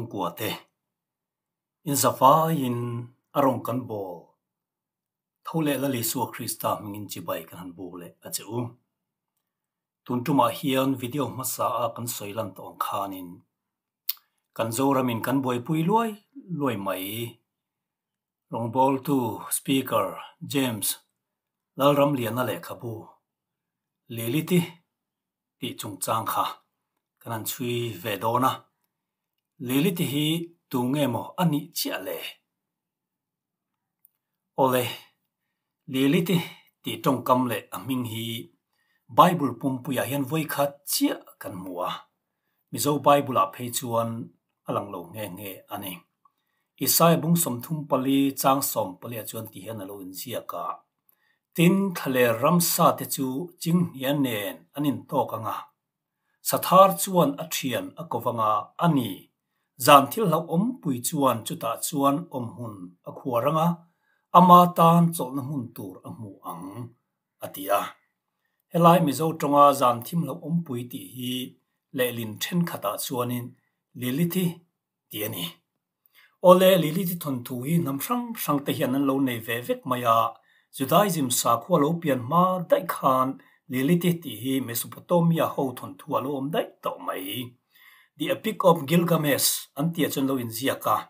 chung kuwa te. In zafa in arong kan bo. Thao le la li suwa krista mingin jibay kan han bo le aje u. Tun tu ma hiyan video masa a kan soy lan to nin. Kan zo ramin kan boy pui luay, luay mai. Rong bol tu speaker James lal ram lian na le kabu. Le li ti, ti chung chang kha Kanan chui vedo na. li li ti hi tu nge mo anik tsi a leh o leh li li ti ti tong kam leh a ming hi bai bul pung pu ya hien voi ka tsi a kan mua mi zo bai bul a pe juan alang lo nge nge ane i bung som thum pali zang som pali a juan ti hien a lo ka tin thale ram saa te chu jing hia nene anin to ka nga satar juan a trian a kofa zanthil lo om pui chuan chuta chuan om hun a khu ranga ama tan chol na hun tur a mu ang atia helai mi zo tonga thim lo om pui ti hi lelin then khata chuan in lilithi ti ani ole lilithi thon tu hi nam sang sang te hian an lo nei ve vek maya judaism sa khu lo pian ma dai khan lilithi ti hi mesopotamia ho thon thu a om dai to mai the epic of gilgamesh anti achon lo in zia ka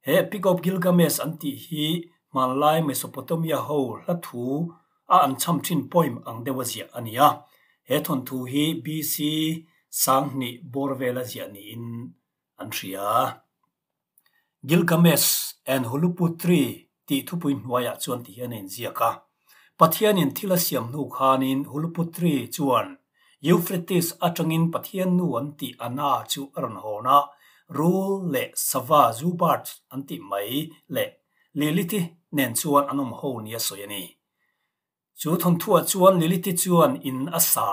he epic of gilgamesh anti hi manlai mesopotamia ho la thu a an cham thin poem ang de wazia ania he thon thu hi bc sang ni borvela zia ni in an ya. gilgamesh and huluputri ti thu puin wa ya chon ti an in zia ka pathian in thila siam nu khan in holuputri chuan ยูฟริติสอาจงินปะเทียนนวนติอนาจูอรันโหนะรูเลสวาจูบาร์อันติไม่เลลิลิติเนนชวนอนุมโหนียสวยนีจูทนทัวชวนลิลิติชวนอินอาสา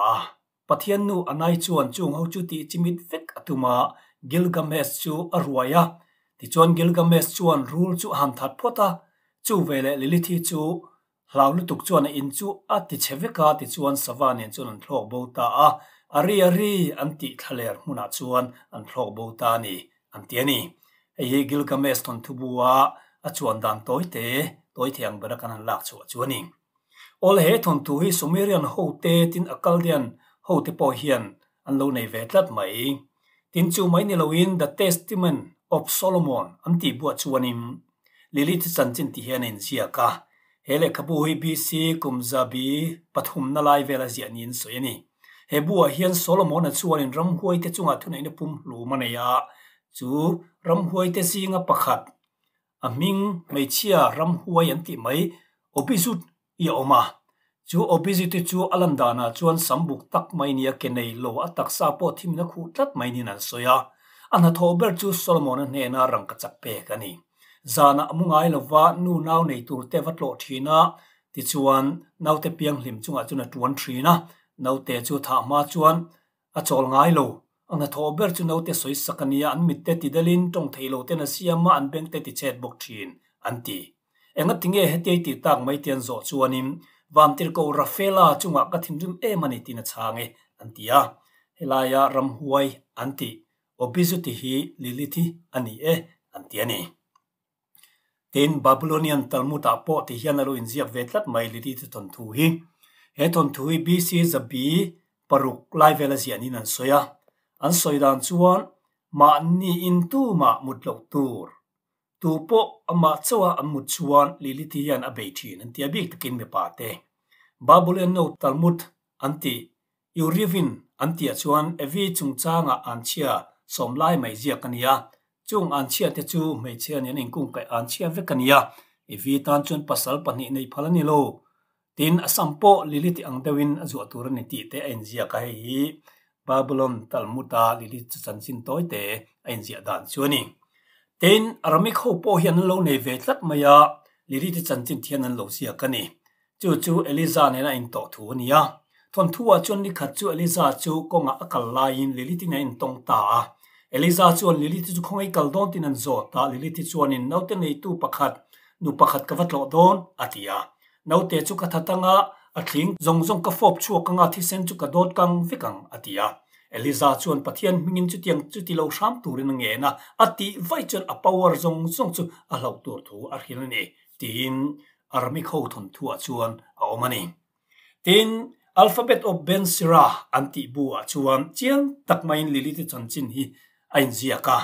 ปะเทียนนูอนายชวนจูงเฮาจุติจิมิดฟิกอตุมากิลกามสจูอรวยะที่ชวนกิลกามสชวนรูลจูหันทัดพอตาจูเวเลลิลิติจู lao lu tuk chuan a in chu a ti cheveka ti chuan savanin chuan an thlok bo ta a ari ari an ti thaler hmuna chuan an thlok bo ta ni an ti ani ei hi gilgamesh ton thubua a chuan dan toi te toi thiang bera kan an lak chu chuanin ol he thon tu hi sumerian ho te tin akaldian ho te po hian an lo nei ve tlat mai tin chu mai ni loin the testament of solomon an ti bua chuanin lilith chan chin ti hian in zia ka เฮเลคบูฮีบีซีกุมซาบีปฐุมนาไลเวลาเซียนินสวยนี่เฮบัวเฮียนโซโลมอนชวนรำหวยเตจุงาทุนในปุ่มลูมันเนียจูรำหวยเตซีงาปะขัดอามิงไม่เชียรำหวยยันติไม่อบิสุดยอมาจูอบิสุดจูอัลันดานาจวนสัมบุกตักไมเนียเกนไนโลอาตักซาปอทิมนักขุดตัดไมนินันสวยอันทอเบิร์จูโซโลมอนเนน่ารังกจับเปกันนี่ zana amungai lova nu nau nei tur te vatlo thina ti chuan naute piang hlim chunga chuna tuan thina naute chu tha ma chuan a chol ngai lo anga thober chu naute soi sakania an mit te tidalin tong theilo te na siama an beng te ti chet bok thin anti enga tinge hetiai ti tak mai tian zo chuanin vamtir ko rafela chunga ka thimrim e mani tina change antia helaya ramhuai anti obizu ti hi liliti ani e antiani ทินบาบิโลเนียนตัลมุตอาโปทติเฮียนารูอินเซียเวทลัดไม่ลิดิทอนทูฮีเฮทอนทูฮีบีซีจะบีปรุกไลเวลเซียนินันสอยะอันสอยดันชวนมาหนีอินตูมาหมุดลูกตูร์ตูปอมาชัวอันมุดชวนลิลิทิยันอเบทีนันที่อบิกตกินเมปาเต้บาบิโลเนียนตัลมุตอันที่ยูริฟินอันที่ชวนเอวีจงจางอันเชียสมไลไม่เซียกันยา chung an chia te chu mei chia nen in kung kai an chia vek kania e vi tan chun pasal pani nei phalani lo tin asampo liliti ang dewin azu tur ni ti te en zia kai hi babylon talmuta lilit chan sin toy te en zia dan chuani tin aramik ho po hian lo nei ve tlat maya liliti chan chin thian an lo sia kani chu chu eliza ne na in to thu nia thon thua chun ni khat chu eliza chu konga akal lain liliti na in tong ta Eliza chuan lili ti chuan ngay kaldon ti nan zo ta lili ti chuan in nao te ngay tu pakat nu pakat kawat lo don ati ya. Nao te chu katata nga at ling zong zong ka fob chua ka nga ti sen chu ka dot kang vikang ati ya. Eliza chuan patian mingin chu tiang chu ti lau sham tu rin ngay na ati vay chuan a power zong zong chu a lau tur tu ar hilani ti in army khou thon tu a chuan a omani. Tin Alphabet of Ben Sirah, anti-bu a chuan, chiang takmayin ti chan chin hi, anh zia ka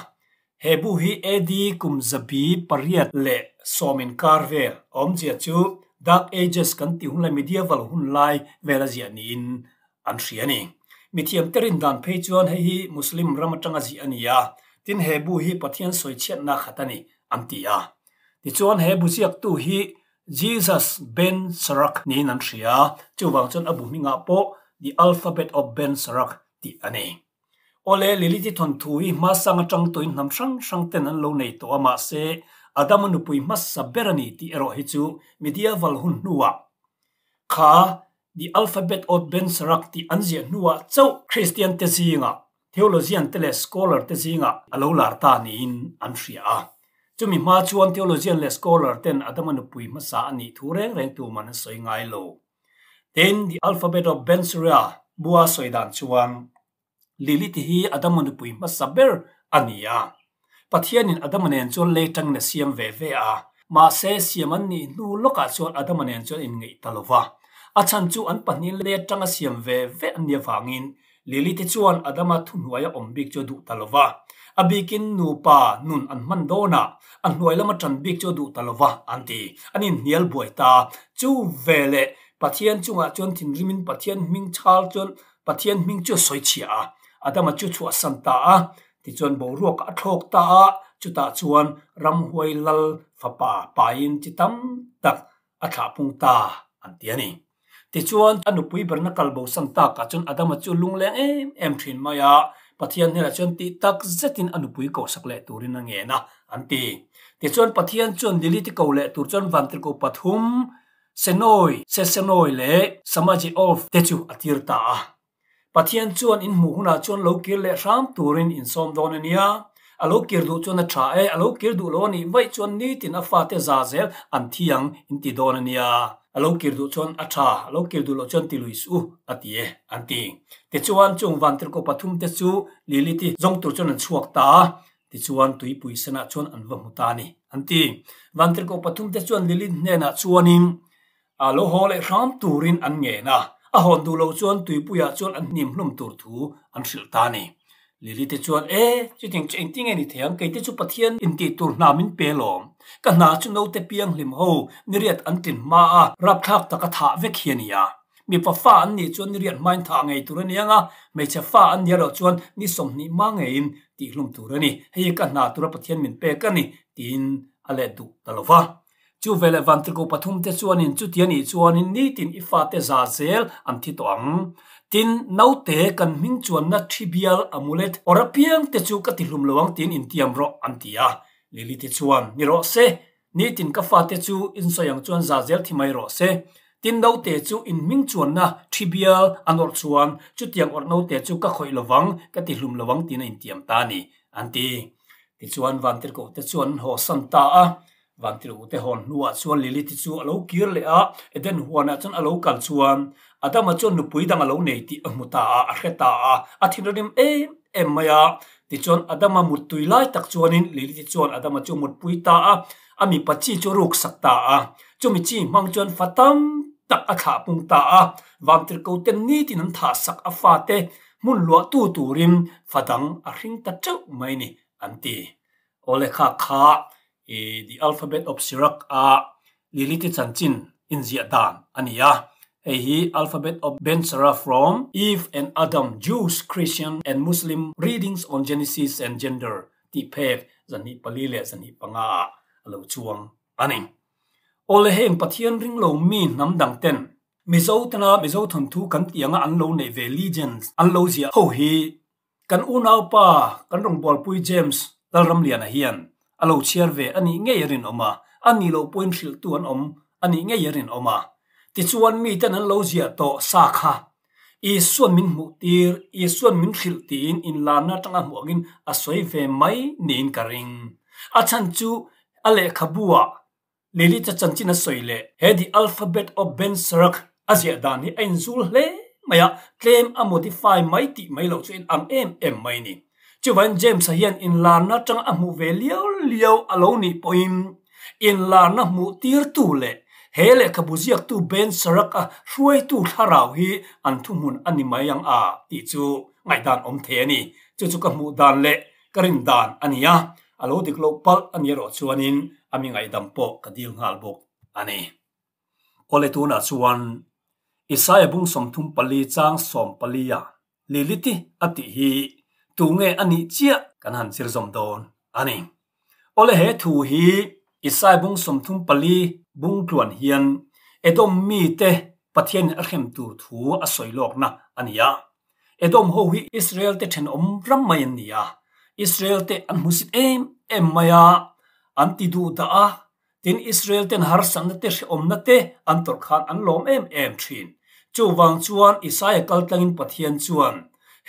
hebu hi edi kum zabi pariat le somin karve om zia chu dark ages kan ti hun lai medieval hun lai vela zia ni in an hriani mi thiam terin dan phei chuan hei hi muslim ramatanga zi ania tin hebu hi pathian soi chet na khatani antia ti chuan hebu ziak tu hi Jesus Ben Sarak ni nan chu chuwang chuan abu minga po the alphabet of Ben Sarak ti ani ole lili ti thon thui ma sang atang toin nam sang sang ten an lo nei to ama se adam nu pui mas saberani ti ero hi chu media wal hun nuwa kha the alphabet of ben sarak ti anzia nuwa chau christian te zinga theologian te scholar te zinga alo lar ta ni in an ria a chumi ma chuan theologian le scholar ten adam nu pui ma sa ani thu reng reng tu man soi ngai lo ten the alphabet of ben sarak bua soidan chuan Lili ti hi Adamun puima saber ania. Pathianin Adamun en chuan leitang na siam ve ve a. Ma se siam an ni nu loka chuan Adamun en chuan in ngei talova. A chan chu an panin leitang a siam ve ve ania vangin. Lili ti chuan Adama thunhuaya ombik cho du talova. abikin nupa nun an na an hnuai lama tran bik cho du talova anti anin nial ta chu vele pathian chunga chon thin rimin pathian ming chal chon pathian ming chu soichia ada ma chu chu asam ta a ti chon bo ro ka thok ta a chu ta chuan ram huai lal fapa pa yin ti tam tak a kha pung ta an ti ani ti chuan anu pui ber na kal bo sam ta ka chon ada chu lung leng em em ma ya pathian ni la chon ti tak zetin anu pui ko sak le turin ange na an ti ti chon pathian chon dili ti ko le tur chon van tri ko pathum senoi se senoi le samaji of techu atirta pathian chuan in mu chuan lo kil le ram turin in som don ania a lo kir du chuan a tha e a lo kir du lo ni vai chuan ni tin a fa te za zel an thiang in ti don ania a lo kir du chuan a tha a lo kir du lo chuan ti lui su a ti e an ti te chuan chung van tir ko pathum te chu li li ti zong tur chuan chuak ta ti chuan tui pui sana chuan an va mu ta ni an ti van tir ko pathum te chuan li li hne na chuan in a lo hole ram turin an nge na อาหอนดูเราชวนตุยปุยชวนอันนิ่มลมตัวถูอันสิลตานีลิลิตจวนเอจิจิงจิงติงเองนี่เถียงเกิดจุปเทียนอินตีตัวนามินเปลอมก็น่าชุนเอาแต่เพียงลิมโฮนิเรียดอันตินมาอารับทักตะกะถาเวกเฮียนียมีฟ้าอันนี้จวนนิเรียดไม่ทางไงตัวนี้ง่ะไม่ใช่ฟ้าอันเดียวชวนนิสมนิมังไงตีลมตัวนี่ให้กันนาตัวปเทียนมินเปกันนี่ตีนอะไรดูตลอดวะ về chu vele van tru pathum te nên chú chutian i chuan in ni tin ifa te za zel an thi to ang tin naute kan hming chuan na tribial amulet ora piang te chu ka ti hlum lawang tin in tiam ro an tia lili te chuan ni ro se ni tin ka phát te chu in soyang chuan giả zel thì mai ro se tin naute chu in ming chuan na tribial anor chuan chutiang or naute chu ka khoi lawang ka ti hlum lawang tin in tiam ta ni anti ti chuan van tru te chuan ho san ta a vantiru te hon nuwa chuan lili ti chu alo kir le a eden huana chan alo kal chuan adama chon nu pui dang alo nei ti a muta a a kheta a a thin rim em em maya ti chon adama mut tui lai tak chuan in lili ti chuan adama chu mut pui ta a ami pachi chu ruk sak a chu chi mang chon fatam tak a kha pung ta a vantir ko ni ti tha sak a fa te mun lo tu fatang a ta chau mai ni ole kha kha e the alphabet of Sirach a lilitit chanchin in zia dan ania hei hi alphabet of Ben Sarah from Eve and Adam Jews Christian and Muslim readings on Genesis and gender ti phet zani palile zani panga alo chuang aning ole heng pathian ring lo mi nam dang ten mizo tana mizo thon thu kan tianga an lo nei ve legends an lo zia ho hi kan u nau pa kan rong bol pui james dal ram lian a hian alo chiar ve ani nge yerin oma ani lo point hil tuan om ani nge yerin oma ti chuan mi tan an lo zia to sa kha i suan min mu tir i suan min hil tin in la na tanga mogin a soi ve mai nin karing a chan chu ale khabua lili cha chan china soile he di alphabet of ben sarak azia dani ein zul le maya claim a modify mai ti mai lo chuin am em em mai ni chuwan james hiện in lar na trong âm mu ve liao liao alo à ni poim in lar na mu tir tu le hele kabuziak tu ben sarak à ruai tu tharau hi an thu mun ani mai yang a ti chu ngai dan om the ni chu chu ka mu dan le karin dan ania alo dik lo pal ani ro chuanin ami ngai dam po kadil ngal bok ani ole tu na chuan isaya bung som thum pali chang som palia liliti ati hi ตูงเงอันนี้เจียกันหันสิรสมโดนอันนี้โอเลเฮถูฮีอิสายบุงสมทุ่มปลีบุงกลวนเฮียนเอดอมมีเตปะเทียนอัลเขมตูถูอัศวยโลกนะอันนี้อเอดอมโฮฮีอิสราเอลเตเทนอมรัมมายันนี้อิสราเอลเตอันมุสิเอมเอ็มมายาอันติดูดาตินอิสราเอลเตนฮาร์สันเตชอมนเตอันตอรขานอันลอมเอ็มเอ็มทรินจูวังชวนอิสายกัลตังอินปะเทียนชวน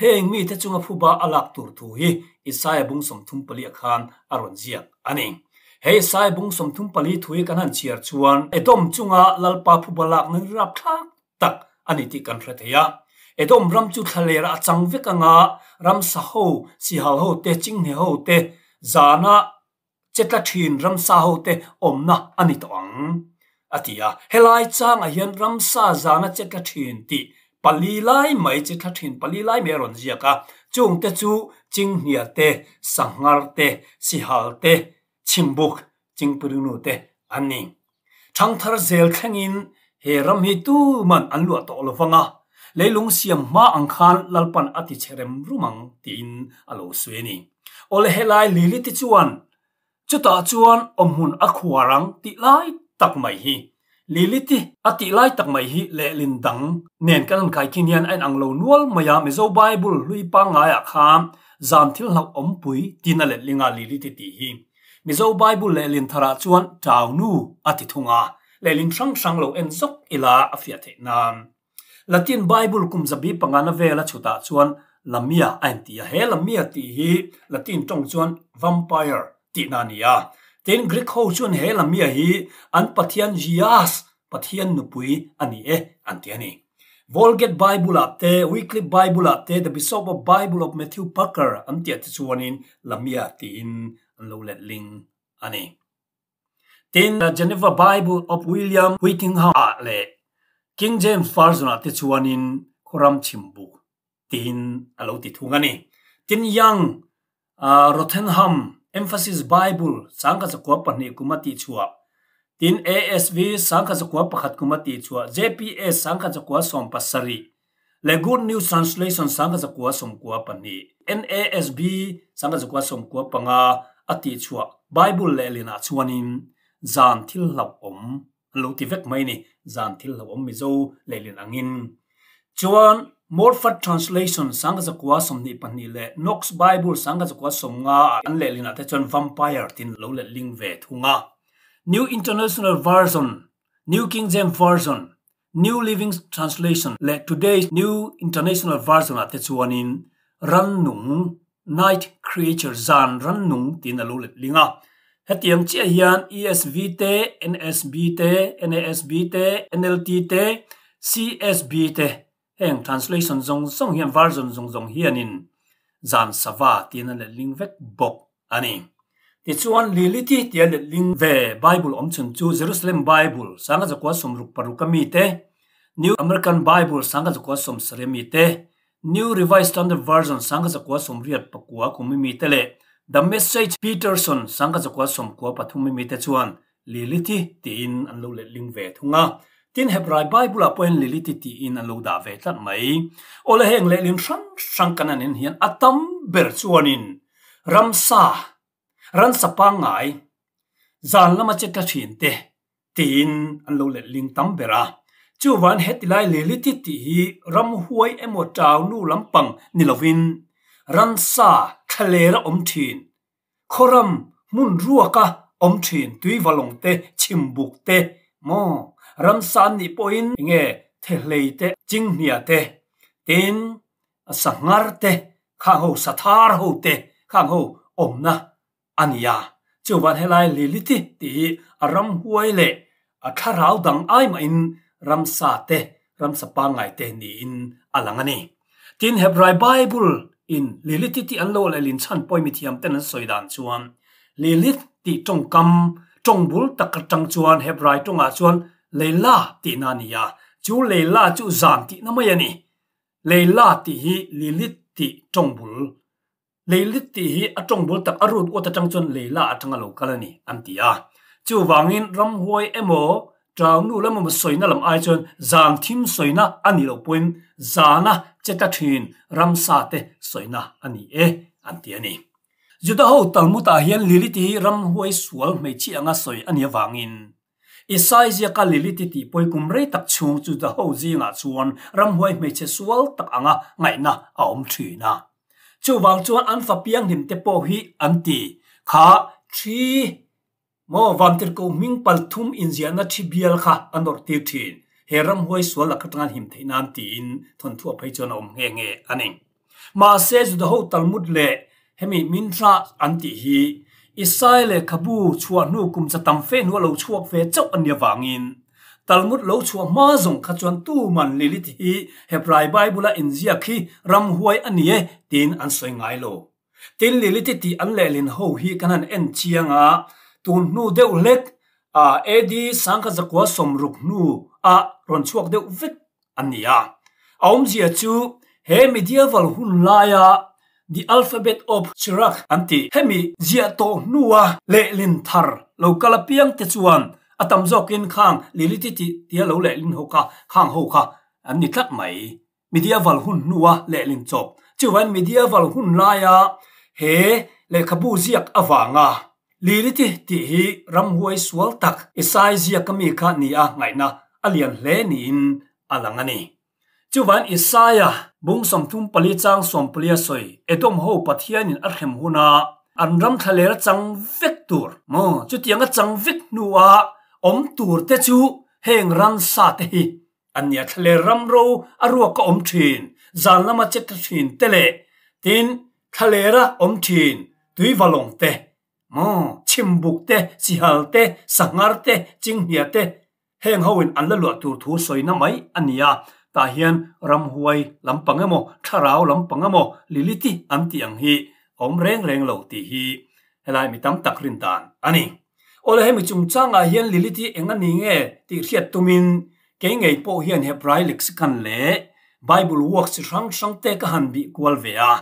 heng mi te chunga phuba alak tur thu hi isai bung som thum pali khan aron ziak ani hei sai bung som thum pali thui kan han chiar chuan etom chunga lalpa phubalak nang rap thak tak ani ti kan hre theya etom ram chu thalera achang vekanga ram sa ho si hal ho te ching ne ho te zana chetla thin ram sa ho te omna ani to ang atia helai chang a hian ram sa zana chetla thin ti ปลีไลไม่จะทินปลีไลไม่รอนเจียกะจงเตจูจิงเหนียเตสังหารเตสิหาลเตชิมบุกจิงปรุนูเตอันนี้ทั้งทารเซลขังอินเฮรัมฮิตูมันอันลวดตอลฟังะเลยลุงเสียมมาอังคารลัลปันอติเชรมรุมังตินอโลสเวนีโอเลเฮไลลิลิติจวนจุตาจวนอมหุนอควารังติไลตักไม่ฮี liliti ati lai tak mai hi le lin dang nen kan kai kinian an anglo nual maya mezo bible lui pa nga ya kham zam thil hlo om pui tina le linga liliti ti hi mezo bible le lin thara chuan taw nu ati thunga le lin sang sang lo en zok ila afia the nam latin bible kum zabi pangana vela chuta chuan lamia anti he lamia ti hi latin tong chuan vampire ti nania เจนกรีกโฮาชวนเฮลามีอ่ะฮีอันพัทยันจิอาสพัทยันนุปุยอันนี้เออันที่นี้ Volget b i บ l ลอัพเต้ w e e k l ไบ i b l e อัพเต้ The b อ s h o p of Bible of Matthew Parker อันที่อาที่ย์ชวนินลามีอ่ะทีนอันโลเลลิงอันนี้เจนเ e n e v a Bible of William w h i t ิ i n g h a m อัลเล่คิงเจมส์ฟาร์ซ i น n อาทิตย์ชวนินโครมชิมบุทินอันโลติดหุงอันนี้เจนยังอ่า Rottenham emphasis bible sangka chakwa pahni kuma ti chua tin asv sangka chakwa pakhat kuma ti chua jps sangka chakwa som pasari le good news translation sangka chakwa som kwa pahni nasb sangka chakwa som kwa panga ati chua bible le lena chuanin zan thil lau om lo ti vek mai ni zan thil lau om mi zo le lin angin chuan Morfat translation sang sanga zakwa somni pani le Knox Bible sang sanga zakwa somnga an le lina te chon vampire tin lo le ling ve thunga New International Version New King James Version New Living Translation le today's New International Version at chuanin ran nung night creature zan ran nung tin lo le linga hetiang chi hian ESV te NSB te NASB te NLT te CSB te en translation zong zong hian var zong zong zong hian in zan sava ti na le lingvek bok ani ti chuan liliti ti le ling ve bible om chung chu jerusalem bible sanga zo ko som ruk paru kami te new american bible sanga zo ko som sare mi te new revised standard version sanga zo ko som riat pakua ku mi te le the message peterson sanga zo ko som ko pathu mi te chuan liliti ti in an lo le ling ve thunga tin hebrai bible apo en leliti ti in a loda ve tan mai ola heng le lin shang shang kana nen hian atam ber chuanin ramsa ran sapang ai zan lama che ta thin te tin an lo le ling tam bera chu wan he ti lai leliti ti hi ram huai emo taw nu lam pang ran sa ra om thin khoram mun ruaka om thin te chimbuk te mo ramsan ni poin nge thehlei te chingnia te tin sangar te khang ho sathar ho te khang ho omna ania chuwan helai liliti ti aram huai le atharau dang ai ma in ramsa te ramsa pa ngai te ni in alangani tin hebrai bible in liliti ti anlo le lin chan poi mi thiam ten soidan chuan lilit ti tongkam tongbul takatang chuan hebrai tonga chuan leila ti na ni ya chu leila chu zam ti na ma ya ni leila ti hi lilit ti tong bul leilit ti hi a tong bul tak arut o ta chang chon leila a thanga lo kala ni am ti ya chu wangin ram hoi emo trang nu lam ma soi na lam ai chon zam thim soi na ani lo poin za na che ta thin ram sa te soi ani e am ti ani ᱡᱩᱫᱟᱦᱚ ᱛᱟᱞᱢᱩᱛᱟ ᱦᱤᱭᱟᱱ ᱞᱤᱞᱤᱛᱤ ᱨᱟᱢ ᱦᱩᱭ ᱥᱩᱣᱟᱞ ᱢᱮᱪᱤ ᱟᱝᱟ ᱥᱚᱭ ᱟᱱᱤᱭᱟ ᱵᱟᱝᱤᱱ Isaia ka liliti ti poi kum rei tak chung chu da ho ji nga chuan ram huai me che sual tak anga ngai na a om thi na chu wang chuan an fa piang him te po hi an ti kha thi mo van tir ko ming pal thum in zia na thi bial kha anor ti thin he ram huai sual la khatangan him thein an ti in thon thua phai chuan om nge nge aning ma se zu da ho talmud le hemi mintra an ti hi อิสไซเลคบูชัวนู่กุมจะตั้มเฟนหัวเราชัวเฟเจ้าอันเดียวางินตัลมุดเราชัวมาจงขจวนตู้มันลิลิทีเฮปไรไบบุลาอินเจียคีรำหวยอันนี้ตีนอันสวยงามโลตีนลิลิทีอันเลลินหูฮีกันันเอ็นเชียงอ่ะตูนู่เดวเล็กอ่าเอดีสังขจักวสมรุกนู่อ่ารอนชัวเดวฟิกอันนี้อาอมเจียจูเฮมิเดียวัลหุนไลอา the alphabet of Chirac anti hemi zia to nuwa le lin thar lo kalapiang te chuan atam zok in khang liliti ti tia lo le lin hoka khang hoka an ni tlak mai media wal hun nuwa le lin chop chuan media wal hun la ya he le khabu ziak awanga liliti ti hi ram huai swal tak isai zia kami kha ni a ngaina alian le ni in alangani chuan isaiah bung som thum pali chang som pali asoi etom ho pathian in arhem huna anram thale ra chang vector mo chutianga chang vik nuwa om tur te chu heng ran sa te hi anya thale ram ro arwa ka om thin jan lama che te thin tele tin thale ra om thin dui walong te mo chim buk te si hal te sangar te ching te. heng ho in an la lu tur thu soina mai anya ta hian ram huai lampang emo tharau lampang emo an ti ang hi om reng reng lo ti hi hay helai mi tam tak rin dan ani ole he mi chung chang a hian liliti enga ni nge ti riat tumin ke ngei po hian hebrai lexicon le bible works rang rang te ka han bi kwal ve a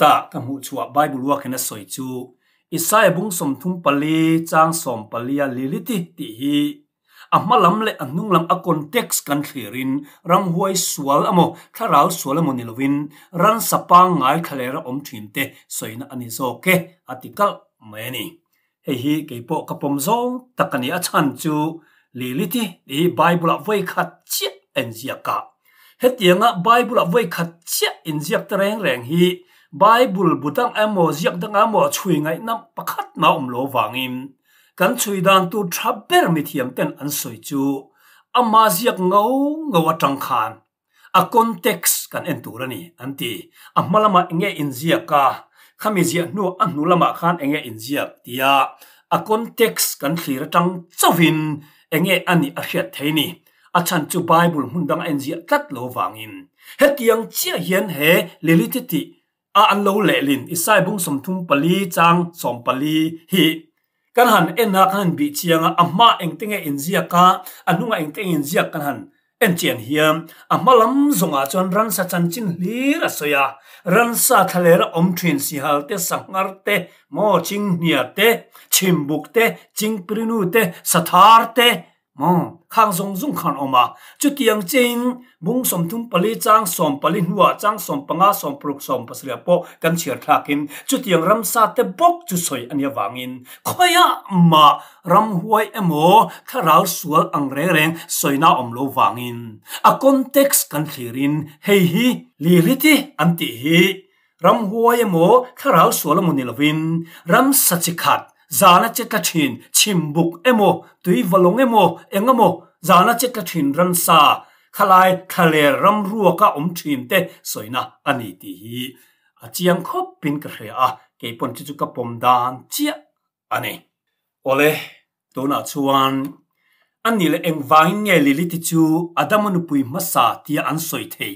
ta ka mu chuwa bible work na soi chu isai bung som thum pali chang som palia ti ti hi amma lam le anung lam a context kan thirin rang huai sual amo tharal sual amo nilovin ran sapa ngai khalera om thin te soina ani zo ke atikal mai ni hei hi keipo kapom zo takani a chan chu liliti i bible a voi khat chi en ziaka hetianga bible a voi khat chi in ziak tereng reng hi bible butang amo ziak danga mo chui ngai nam pakhat na om lo wangin kan chui dan tu tha ber mi thiam ten an soi chu ama ziak ngau ngau atang khan a context kan en tur ani anti a malama nge in ziak ka khami zia nu an nu lama khan enge in ziak tia a context kan thlir tang chawin enge ani a hriat theini a chan chu bible hun dang en zia tlat lo wangin hetiang chia hian he lilititi a an lo le lin isai bung som thum pali chang som pali hi kan han en na kan bi chi anga ama eng ka anung a eng te in zia kan han en chen hiam ama lam zonga chon ran sa chan chin li ra so ya ran sa thale ra om thrin si hal te sangar te mo ching ni te, chim buk te ching prinu te sathar te องข้างทรงซุงขันออกมาจุดเตียงิงนมุงสมทุมปลิจ้างสมปลิหัวจางสมปงอาสมปลุกสมปัสเลียโปกันเฉียดคลากินจุดเตียงรำซาเตบกจุดสอยอันยวางินคอยะมารำหวยเอโมข้าราวสวลอังเรแรงสอยนาอมโลวางินอะคอนเท็กซ์กันทีรินเฮฮีลีลิติอันติฮีรำหวยเอโมข้าราวสวลมุนิลวินรำสัจจิขัด zana che ka thin chim buk emo tui walong emo engamo e zana che ka thin ran sa khalai khale ram ruwa ka om thim te soina ani ti hi a chiang khop pin ka re a ke pon chu ka pom dan chi ane ole do na chuan ani le eng vai nge li li ti chu adam nu pui ma sa ti an soi the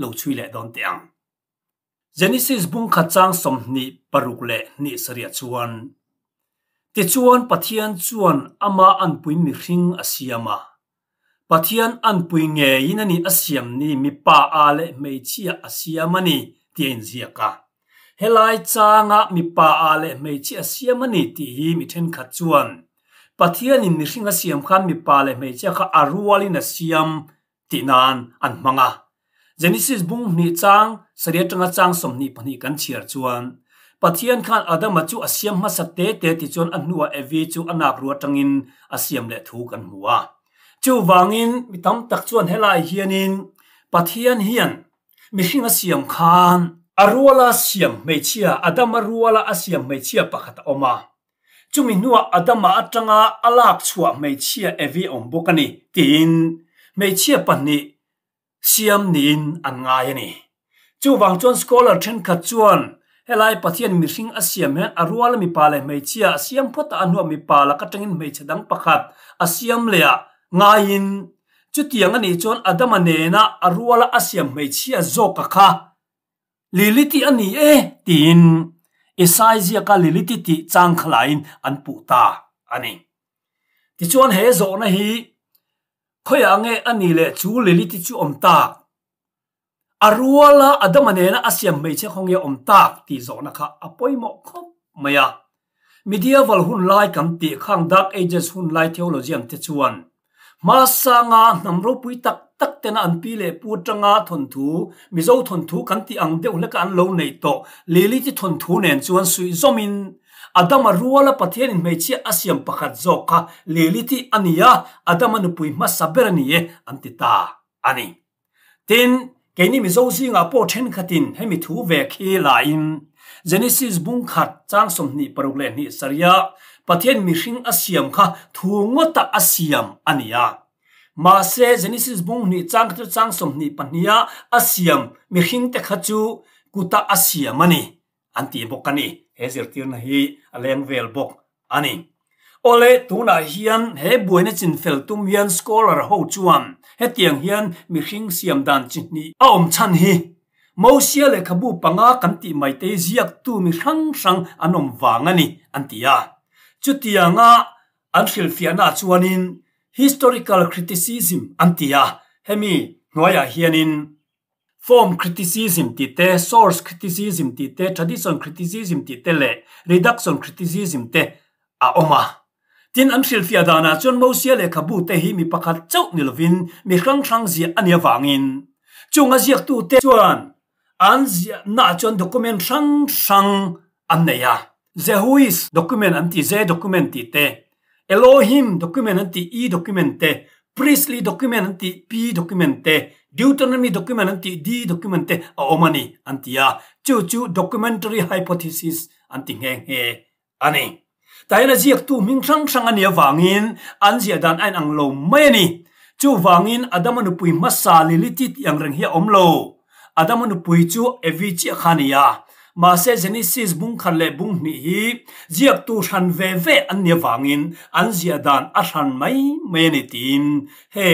lo chui le don genesis bung paruk le ni chuan te chuan pathian chuan ama an pui mi hring asiyama pathian an pui nge inani asiam ni mi pa ale mei chi asiyama ni tien zia ka helai changa mi pa ale mei chi asiyama ni ti hi mi then kha chuan pathian in mi hring asiam kha mi pa le mei cha kha aruwali na siam ti somni pani kan chiar ปัจจัยนั้นอาดามาจูอาเซียมมาสเตเตติจวนอันนัวเอวีจูอันนักรัวจังอินอาเซียมเละทูกันหัวจูวางอินมิตัมตักจวนเฮลายเฮียนินปัจจัยนี้ยนมิสิ่งอาเซียมขานอารัวลาอาเซียมไม่เชียอาดามารัวลาอาเซียมไม่เชียปะขัดออกมาจูมิหนัวอาดามาจังอาอาลักชัวไม่เชียเอวีอมบุกันนี่กินไม่เชียปะนี่เซียมนินอันไงนี่จูวางจวนสกอลเลอร์เช่นขัดจวน helai pathian mirhing asiam hian arual mi pale mei chia asiam phota anua mi pala ka tangin mei chadang pakhat asiam leya ngain chutiang ani chon adama na arual asiam mei chia zo ka kha liliti ani e tin esai zia ka liliti ti chang khlain an puta ani ti chon he zo na hi khoyange ani le chu liliti chu omta อรัวละอดมันเนี่ยนะอาเซียนไม่ใช่ของเยอมตากตีโซนะคะอปอยมอกคบเมียมีเดียวัลหุ่นไล่กันตีข้างดักเอเจสหุ่นไล่เทโโลจีมเทชวนมาสางาหนำรูปุยตักตักเตนอันปีเลปูจังอาทนทูมิโซทนทูกันตีอังเดอเล็กอันโลในโตลิลิจิทนทูเนี่ยชวนสุยจอมินอดัมรัวละปะเทียไม่ใช่อาเซียนประกาศโจกะลิลิจิอันนี้อดัมนุปุยมาสับเบรนีอันติตาอันนี้ทิน Kei ni mi zozi nga pochen khatin he mi thuu veke laayin Zenesis bung khat tsaang somdhni paruglaay ni saryaa Pa ten mi shing asiyam kha thuu ngu ta asiyam aaniyaa Maa se Zenesis bung ni tsaang tsaang somdhni panyaa asiyam mi shing tek khachuu ku ta asiyam aani An bokani, he zir na hii alayang weel bok aani Ole thuu he chin he tiang hian mi hring siam dan chi ni aom chan hi mo sia le khabu panga kan ti mai te ziak tu mi hrang hrang anom wang ani antia chu nga, an phil fiana chuanin historical criticism antia hemi noya hianin form criticism ti te source criticism ti te tradition criticism ti te le reduction criticism te a oma tin an thil fia dana chon mo sia le khabu te hi mi pakhat chau nilvin mi khang khang zia ania wangin chunga ziak tu te chuan an zia na chon document sang sang an neya zehuis document anti ze document ti te elohim document anti e document te priestly document anti p document te deuteronomy document anti d document te a omani antia chu chu documentary hypothesis anti nge nge ani daina jiak tu ming thang thang ania wangin an zia dan ein ang lo mai ni chu wangin adam nu pui ma sa li li ti yang reng hia om lo adam nu pui chu evi chi khania ma se genesis bung khan le bung ni hi jiak tu than ve ve ania wangin an zia dan a than tin he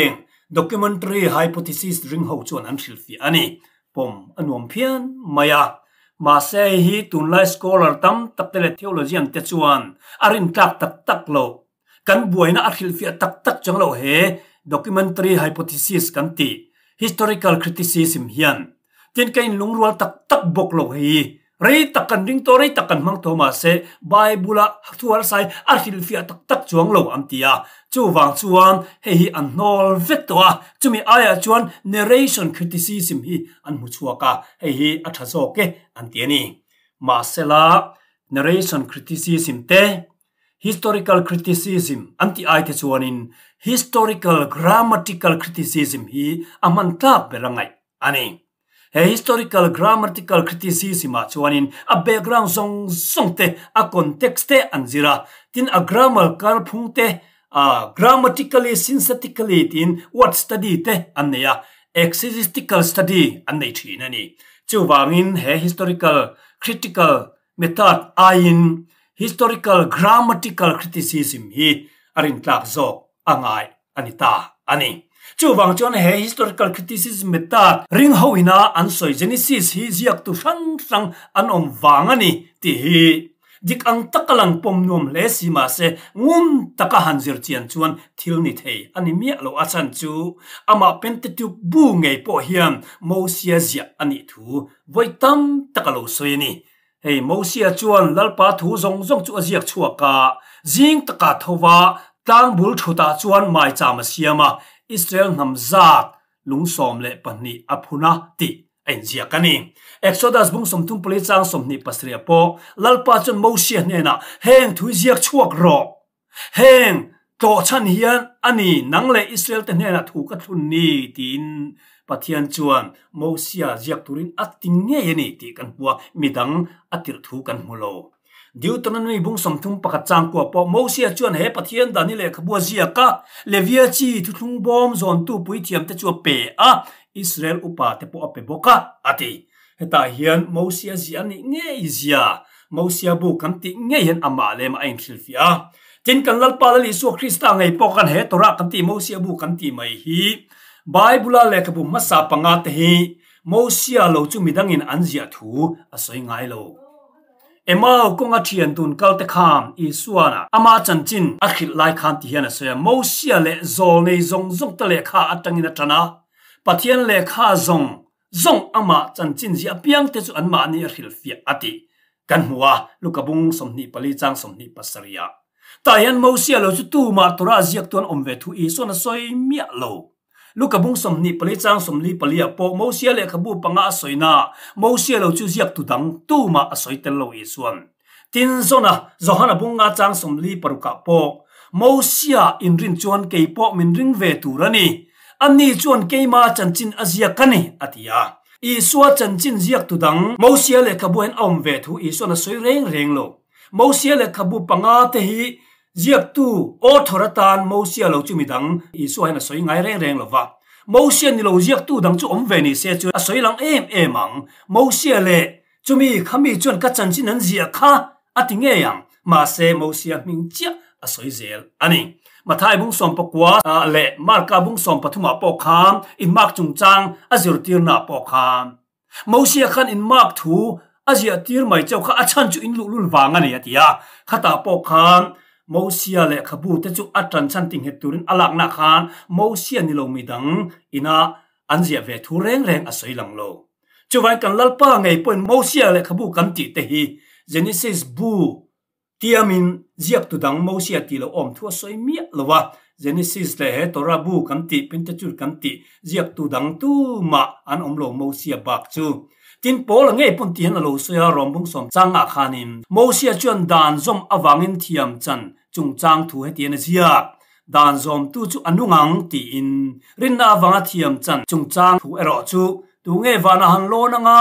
documentary hypothesis ring ho chu an thil fi pom anuam phian maya Masa hi tunlai scholar tam tak tele theology an te chuan arin tak tak tak lo kan buai na fi tak tak chang lo he documentary hypothesis kan ti historical criticism hian tin kein lungrual tak tak bok lo hi rei takkan ding to rei takkan mang thoma se baibula thuar sai arhilfia tak tak chuang lo amtia chu wang chuan he hi an nol vetwa chumi aya chuan narration criticism hi anmu mu chuwa ka he hi atha zo ke antiani masela narration criticism te historical criticism anti ai te chuan in historical grammatical criticism hi aman ta berangai ani a historical grammatical criticism a background song song a context te anzira tin a grammar kar grammatically synthetically tin what study te anneya existential study annei thi nani chuwangin he historical critical method a in historical grammatical criticism hi arin tlak zo angai anita ani. chu wang chon he historical criticism meta ring ho ina an soi genesis hi ziak tu sang sang an om wang ani ti hi dik ang takalang pom nuam le si ma se ngum taka hanzir chian chuan thil ni thei ani mi lo achan chu ama pentateuch bu ngei po hiam mosia zia ani thu voitam takalo soi ni hei mosia chuan lalpa thu zong zong chu aziak chuaka jing taka thowa tlang bul thuta chuan mai chama siama อิสราเอลนำจากลุงสอมเละปนีอภุนาติเอ็นเจียกันนี่เอ็กโซดัสบุ้งสมทุ่งปลิจางสมนิปัสเรียโปลัลปาจนมูเชียนเนนะแห่งทุยเจียกชั่วกรอกแห่ง่อชันเฮียนอันนี้นังเลอิสราเอลแต่เนนาถูกกระทุนนี่ตินปะเทียนจวนมูเชียเจียกตุรินอัติงเนียนี่ตีกันปัวมีดังอัติรถูกันมุโล deuteronomy bung som thum pakhat chang kwa po mosia chuan he đàn dani le khbua zia ka levia chi thuthung bom zon tu pui thiam te chu pe a israel upa te po ape boka ati heta hian mosia zia ni nge zia mosia bu kam ti nge hian ama le ma ain thil fi a tin kan lal pa li su krista ngai po kan he tora kan ti mosia bu kan ti mai hi bible le khabu masa panga te hi mosia lo chu midangin anzia thu asoi ngai lo Emao ko nga thian tun kal te kham i suana ama chan chin a khil lai khan ti hian a se mo sia le zol nei zong zong ta le kha atangin atana pathian le kha zong zong ama chan chin ji apiang te chu anma ni a khil fi ati kan hua lukabung somni pali chang somni pasaria ta hian mo sia lo chu tu ma tura ziak ton omve thu i sona soi mia lo ลูกกบุงสมนีปริจางสมนีปริยาปก u เสียเลขบูปังอาศยนาโม u สียเราจูเสียกตุดังตู้มาอาศัยเตลโลอีส่วนทินโซนะจอหันบุงอาจางสมลีปรุกะปกมเสียอินรินชวนเกยปกมินริงเวตูรนีอันนี้ชวนเกยมา ziak tu o thoratan mo sia lo chu mi dang i su haina soi ngai reng reng lova mo sia ni lo ziak tu dang chu om ve ni se chu a à, soi lang em em ang mo sia le chu mi khami chuan ka chan chin an zia kha ating e yang xe se mo mình chắc, à a soi zel ani mà thay bông som bọc kwa à, lệ mar ka bung som pa thuma po kham in mak chung chang azir à, tir na po kham mo sia khăn in à thu azia tir mai chau kha à, chân chú in lu lul wanga à, atia khata po kham โมเสียเลขบูต่จุอัตรันชันติงเหตุรินอลักนาคานโมเสียนิลมิดังอินาอันเสียเวทุเรงเรงอสัยหลังโลจวันกันลัลป้าไงป่นโมเสียเลขบูกันติเตฮีเจนิซิสบูทียมินเจียกตุดังโมเสียตีโลอมทัวสวยเมียลวะเจนิซิสเลเหตระบูกันติเป็นตจุดกันติเจียกตุดังตูมาอันอมโลโมเสียบักจูทิ้นโอลเงยปุ่นที่นัโลเสียรอมบุงสมจังอาคานินโมเสียจวนดานซอมอวังอินทียมจัน chung chang thu he tian zia dan zom tu chu anungang ti in rin na wanga thiam chan chung chang thu ero chu tu nge wana han lo na nga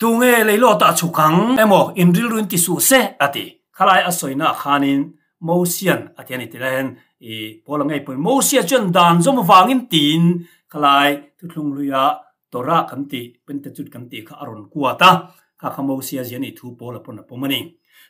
tu nghe le lo ta chu kang emo in ril run ti su se ati khalai asoina khanin mosian atiani tilen i pola ngai pun mosia chen dan zom wangin tin khalai tu thlung luya tora kan ti pen te chut kan ti kha aron kuata kha kha mosia jeni thu pola pon pomani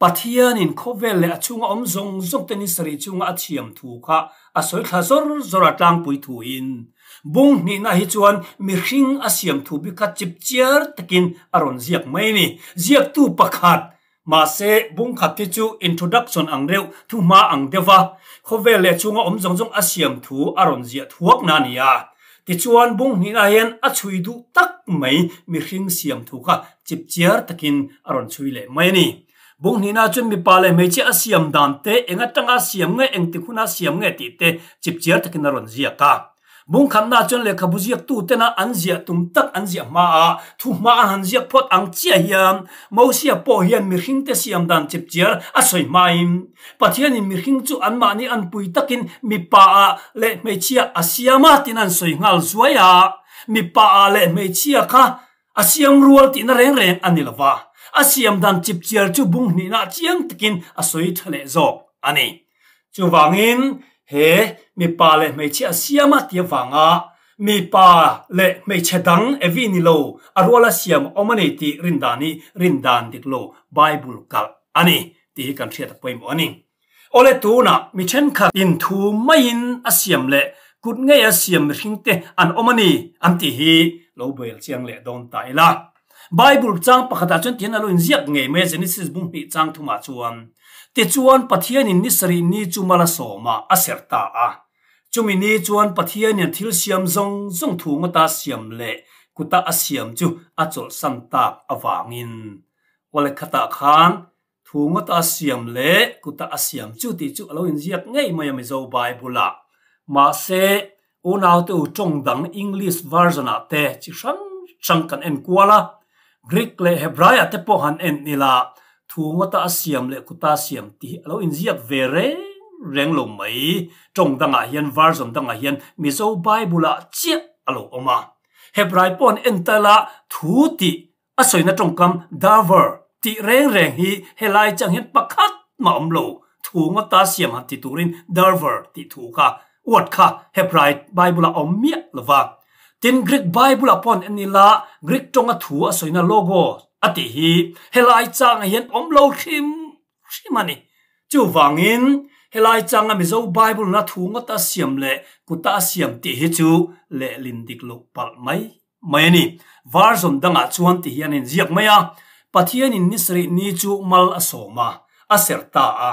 pathian in khovel le achunga om zong zong teni sari chunga achiam thu kha soi kha zor zor tlang pui thu in bung ni na hi chuan mi hring asiam thu bi kha chip chiar takin aron ziak mai ni ziak tu pakhat ma se bung khat ti chu introduction ang reu thu ma ang dewa khovel le chunga om zong zong siam thu aron zia thuak na ni a ti chuan bung ni na hian a chui du tak mai mi hring siam thu kha chip chiar takin aron chui le mai ni bung hina chu mi pale me chi asiam dan te enga tanga siam nge eng ti khuna siam nge ti te chip chiar takin ron zia ka bung khamna chon le khabu ziak tu tena an zia tum tak an zia ma a thu ma an han zia phot ang chia hiam mo sia po hian mi hing te siam dan chip chiar a soi maim pathian in mi hing chu an ma ni an pui takin mi pa a le me chia asiama tin an soi ngal zuaya mi pa a le me chia kha asiam rual tin reng reng anilwa asiam dan chip chiar chu bung ni na chiang takin asoi thale zok ani chu wangin he mi pa le mei chi asiama tia wanga mi pa le mei chedang evi ni lo arwala siam omane ti rindani rindan dik lo bible kal ani ti kan thia tak poim ani ole tu na mi chen kha in thu mai in asiam le kut nge asiam ringte an omani an ti hi lo bel chiang le don tai la bible chang pakhat chuan tian alo in ziak nge me genesis bung ni chang thuma chuan te chuan pathian in ni sari ni chu mala soma a serta a chumi ni chuan pathian in thil siam zong zong thu mata siam le kuta a siam chu a chol sam tak awangin wala khata khan thu mata a siam le kuta a siam chu ti chu alo in ziak nge me me zo bible la ma se unaw tu chongdang english version a te chi sang sang kan en kuala กรีกเลเฮบรายอัตเพอหันเอ็นนี่ละทวงตาเสียมเลกุตาเสียมตีแล้วอินเซียเวรเร่งลงไมมจงดังอาเฮียนวาร์สงดังอาเฮียนมิโซบายบุลาเจี๊อโลออกมาเฮบรายพอนเอ็นต่ละทูตีอาศัยนั่งจงคำดาวเวอร์ตีเร่งแรงฮีเฮลายจังเห็นประคัดมาอมโลทวงตาเสียมหันติตูรินดาวเวอร์ตีทูค่ะอวดค่ะเฮบรายบายบุลาอมเมียละวาก tin greek bible upon anila greek tonga thu a soina logo ati hi helai chang hian om lo khim khimani chu wangin helai chang mi zo bible na thu ngota siam le kuta siam ti hi chu le lindik lo pal mai mai ni varzon danga chuan ti hian in ziak maya pathian in nisri ni chu mal asoma aserta a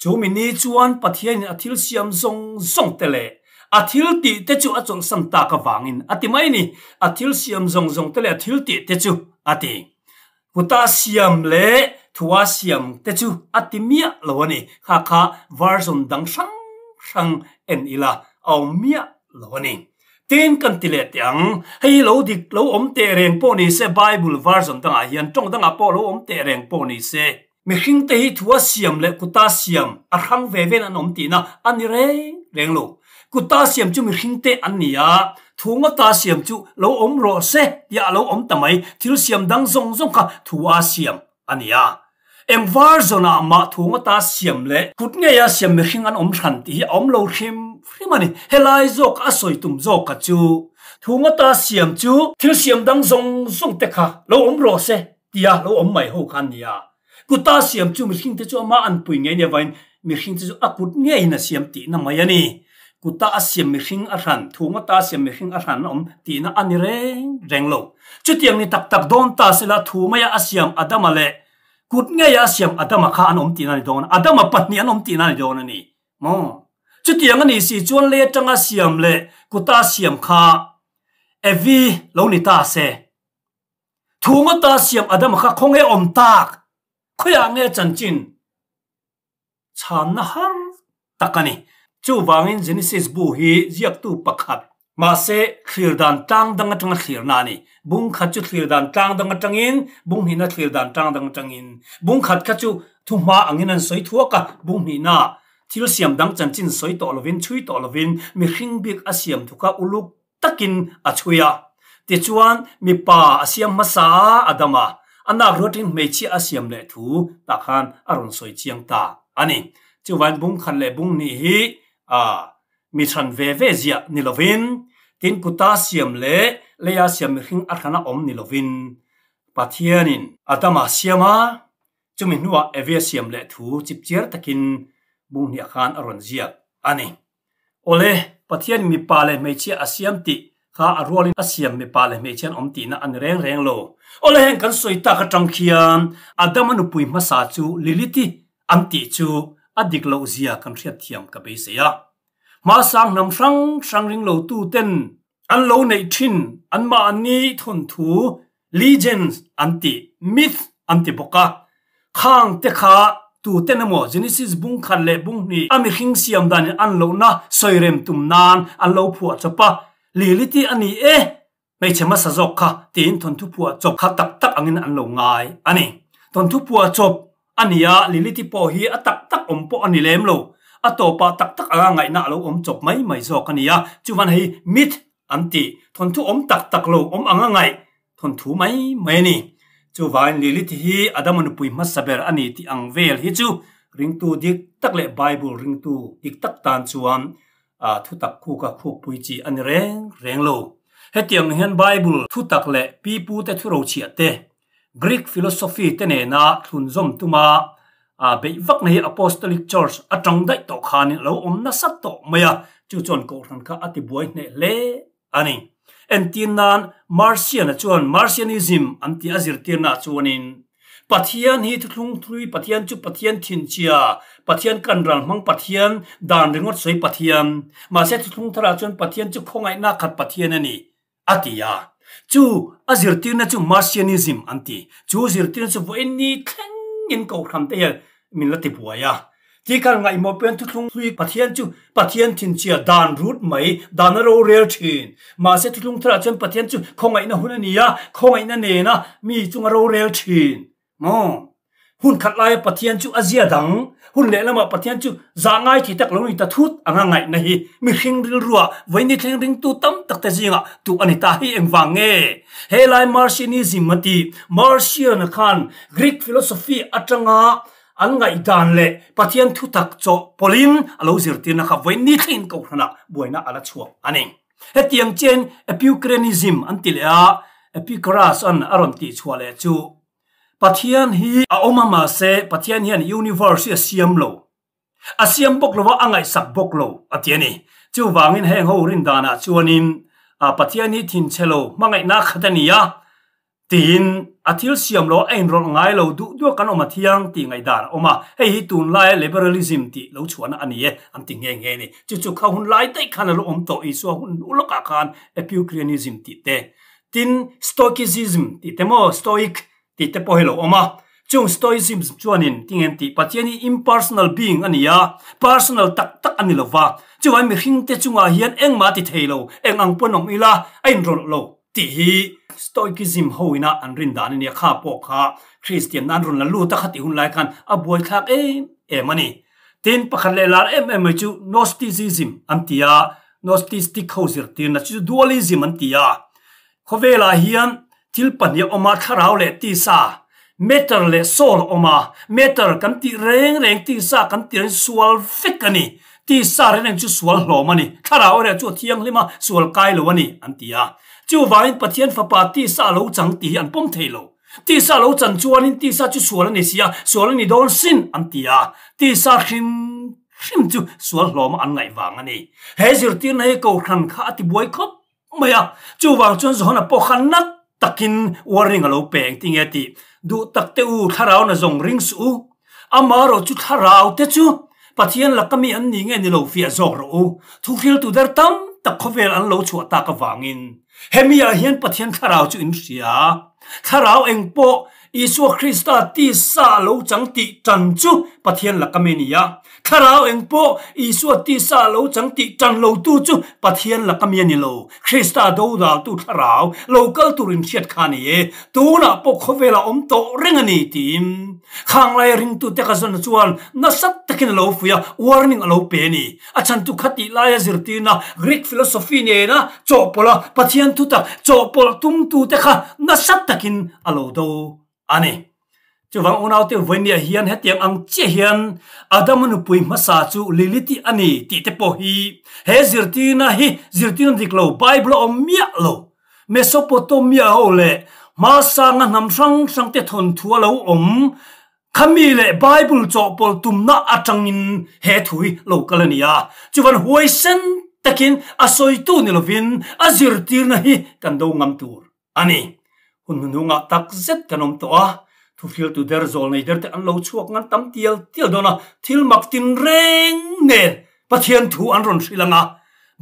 chu mi ni chuan pathian athil siam zong zong tele a thil ti te chu a chong sam ta ka wangin ati mai ni a thil siam zong zong te le a thil ti te chu ati huta siam le thua siam te chu ati mia lo ani kha kha var zon dang sang sang en ila au mia lo ani ten kan ti le tiang hei lo dik lo om te reng po ni se bible var zon dang a hian tong dang a po lo om te reng po ni se mi khing te hi thua siam le kuta siam a khang ve ven an om ti na ani reng reng lo kuta siam chu mi hringte ania thunga ta siam chu lo om ro se ya lo om tamai thil siam dang zong zong kha thua siam ania em var zona ma thunga ta siam le kut nge ya siam mi hring an om hran ti om lo hrim hrimani helai zok asoi tum zok ka chu thunga ta siam chu thil siam dang zong zong te kha lo om ro se tia lo om mai ho khan nia kuta siam chu mi hring te chu ma an pui nge ne vain mi hring te chu akut nge ina siam ti na mai ani कुता आसिया मेहिंग आरान थुमा ता आसिया ओम तीना अनि रेंगलो चुतियांग नि टक टक दोन ता सला थुमा या आसियाम आदमले कुतङे खा अनोम तीना नि दोन आदम पत्नी अनोम तीना नि दोन मो चुतियांग नि सि ले तंग आसियाम ले खा एवी लोनि से थुमा ता आसियाम खा खोंगे ओम ताक चनचिन chu wangin genesis bu hi yak tu pakhat ma se khir dan tang dang tang khir na ni bung khat chu khir dan tang dang tang in bung hi na khir dan tang dang tang in bung khat khat chu thu ma angin an soi thu ka bung hi na thil siam dang chan chin soi to lovin chui to lovin mi hring bik a siam thu ka uluk takin a chuya te chuan mi pa a siam ma sa adama rotin mechi a siam le thu ta khan soi chiang ta ani chu wan bung khan le bung ni hi à mi than ve ve zia ni lovin tin potassium le leya siam hring athana om ni lovin pathianin atama siama chumi nuwa evia siam le thu chipchiar takin bung hi khan aron zia ani ole pathian mi pa le mei chi asiam ti kha arolin asiam mi pa le mei chen om ti na an reng reng lo ole hen kan soita ka tang khian adam nu pui ma sa chu liliti am ti chu adik lo zia kan thiat thiam ka be se ya ma sang nam sang sang ring lo tu ten an lo nei thin an ma an ni thon thu legends anti myth anti boka khang te kha tu ten mo genesis bung khan le bung ni ami khing siam na soirem tum nan an lo phu ani e mai chama sa jok thon thu phu cho tak tak angin an lo ani thon thu phu ania liliti po hi atak tak om po ani lem lo atopa tak tak anga ngai na lo om chop mai mai zok ania chuwan hei mit anti thon thu om tak tak lo om anga ngai thon thu mai mai ni chuwan liliti hi adamun pui masaber ani ti angvel hi chu ring tu dik tak le bible ring tu dik tak tan chuan a thu tak khu ka khu pui chi ani reng reng lo hetiang hian bible thu tak le pi pu te thu ro chiate กรีกฟิ h i l o s o p h y ตนนะทุนซมตุมาอาเบยวักใน apostolic church อาจังได้ตอกานิเราอมนัสตโตเมียจูจนกอรันคาอธิบวยเนเลอันนี้เอ็นตีนันมาร์เชียนชวนมาร์เชียนิซิมอันที่อาจจะตีนันชวนินปัทยานีทุ่งทุยปัทยานจุปัทยานทินเชียปัทยานกันรังมังปัทยานด่านเริงอดสวยปัทยานมาเสีทุ่งทราชุนปัทยานจุคงไอหน้าขัดปัทยานนี่อธิยา chu azir ti na chu marxianism anti chu zir ti na chu bo ni thleng in ko kham te ya min la ti bua ya ti kar nga imo pen tu thlung sui pathian chu pathian tin chia dan root mai dan ro re thin ma se tu thung thra chen pathian chu khongai na hunani ya khongai na ne na mi chu ro re thin mo hun khatlai pathian chu azia dang hun lelama pathian chu za ngai chi tak lawi ta thut anga ngai na hi mi khing ril ruwa wai ni thleng ring tu tam tak ta jinga tu ani ta hi eng wang nge he lai marxianism mati marxian khan greek philosophy atanga pathian hi a oma ma se pathian hian universe a siam lo a siam bok lo a ngai sak bok lo atiani chu wangin heng ho rin dana chuanin a pathian hi thin chelo mangai na khatania tin athil siam lo ein ro ngai lo du du kan oma thiang ti ngai dar oma hei hi tun lai liberalism ti lo chuan ani e am ti nge nge ni chu chu kha hun lai tai khan lo om to i so hun ulo ka khan epicureanism ti te tin stoicism ti te stoic ti te pohelo oma chung stoicism chuanin ting en ti pa chiani impersonal being ani ya personal tak tak ani lo wa chu ai mi hing te chunga hian eng ma ti thelo eng ang ponom ila ai ro lo ti hi stoicism ho ina an rin dan ni kha po kha christian nan run la lu ta khati hun lai kan a boy thak e e mani tin pa khale lar em em chu gnosticism am ti ya gnosticism ho sir ti na chu dualism an ti ya khovela hian til pahnih awma tharau leh ti sa meter leh sawl awma meter kan tih reng reng ti sa kan tir sual vek ani ti sa ren eng chu sual lo mani, tharau erawh chu a thiang lima a sual kai lo ani an ti a chu vangin pathian fapa ti sa lo chang ti an pawm thei lo ti sa lo chan chuanin ti sa chu sual ani sia sual ani dawn sin an ti a ti sa hrim hrim chu sual hlawm an ngaih vang ani he zirtir na he ko hran kha ti buai khop maya chu wang chuan zawhan a pawh khan nak takin warning alo peng ting eti du takte u tharau na zong rings u amaro chu tharau te chu pathian lakami an ning ani lo fia zor u thu khil tu dar tam tak khovel an lo chu ta ka wangin hemia hian pathian tharau chu in ria tharau eng po isu krista ti sa lo chang ti chang chu pathian la kameni ya kharao eng po isu ti sa lo chang ti chang lo tu chu pathian la kameni lo krista do da tu kharao local tu rim chet khani ye tu na po khovela om to ring ani tim khang lai ring tu te ka zon chuan na sat takin lo warning a chan tu khati la ani chu wang unau te venia hian hetiang ang che hian adam nu pui masa chu liliti ani ti te po hi he zirtina hi zirtin diklo bible om mia lo mesopotamia ho le ma masa nga nam sang sang te thon thua lo om khami le bible cho pol tumna atangin he thui lo kalania chu wan huai sen takin asoi tu nilovin azirtirna hi kan do ngam tur ani hun hun hunga tak zet kanom to a tu fil tu der zol nei der te an lo chuak ngan tam tial tial dona thil mak tin reng ne pathian thu an ron shilanga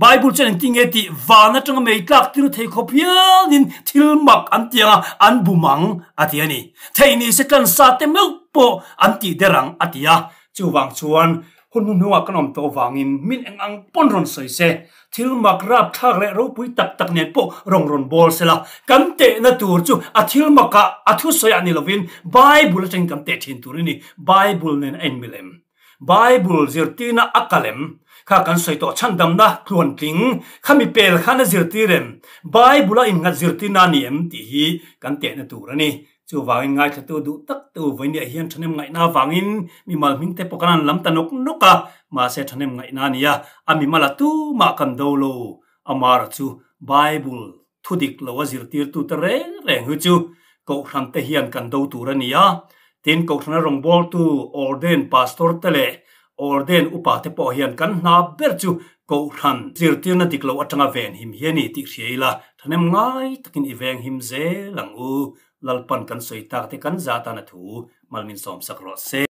bible chen ting e ti vana tang mei tlak tin thei khopial nin thil mak an tianga à, an bumang atiani à thei ni se kan sa te mel po an ti derang atia à chuwang chuan คนนู้นว่ากันอมตัววางอินมินเอ็งอังปนรนสอยเซ่ที่มากราบทากเลรูปุยตักตักเนี่ยปุ่งรงรนบอลเสละกันเตะนตัวจูอาที่ลมักะอาทุสอยานิลวินไบบุลจึงกันเตะทินตัวนี้ไบบุลเนนเอ็นมิเลมไบบุลจิรตีน่าอักเลมข้ากันสอยตัวฉันดำนะทวนทิ้งข้ามีเปลข้านจิรตีเรมไบบุลอินกันจิรตีนานิเอ็มตีฮีกันเตะนัดตัวนี้ chu vào ngay ngai tôi đủ tất tu với địa nia cho nên ngai na vàng wangin mi mal lắm ta nốt nốt cả à, mà sẽ cho nên ngai na nia à. À, mà là tu ma kan do lo amara chú bible thudik lo azir tir tu tare reng hu chú ko kham te hian cần đâu tu ra nia tin ko thana rồng bol tu orden pastor tele orden upa te po hian kan na ber chu ko ran zir tir na tiklo atanga ven him cho nên ngay tất ngai takin iveng him dễ lang u lalpan kan soita te kan zata na thu malmin som sak ro se